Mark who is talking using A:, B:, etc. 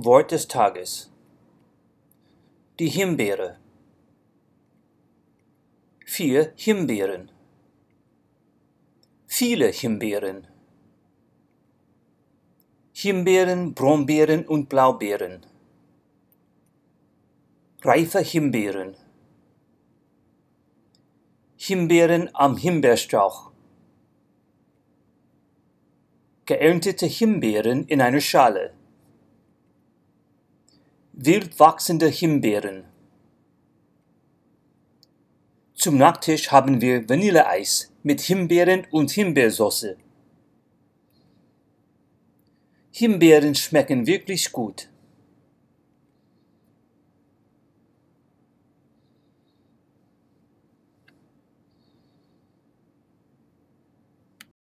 A: Wort des Tages. Die Himbeere. Vier Himbeeren. Viele Himbeeren. Himbeeren, Brombeeren und Blaubeeren. Reife Himbeeren. Himbeeren am Himbeerstrauch. Geerntete Himbeeren in einer Schale wild wachsende Himbeeren. Zum Nachtisch haben wir Vanilleeis mit Himbeeren und Himbeersauce. Himbeeren schmecken wirklich gut.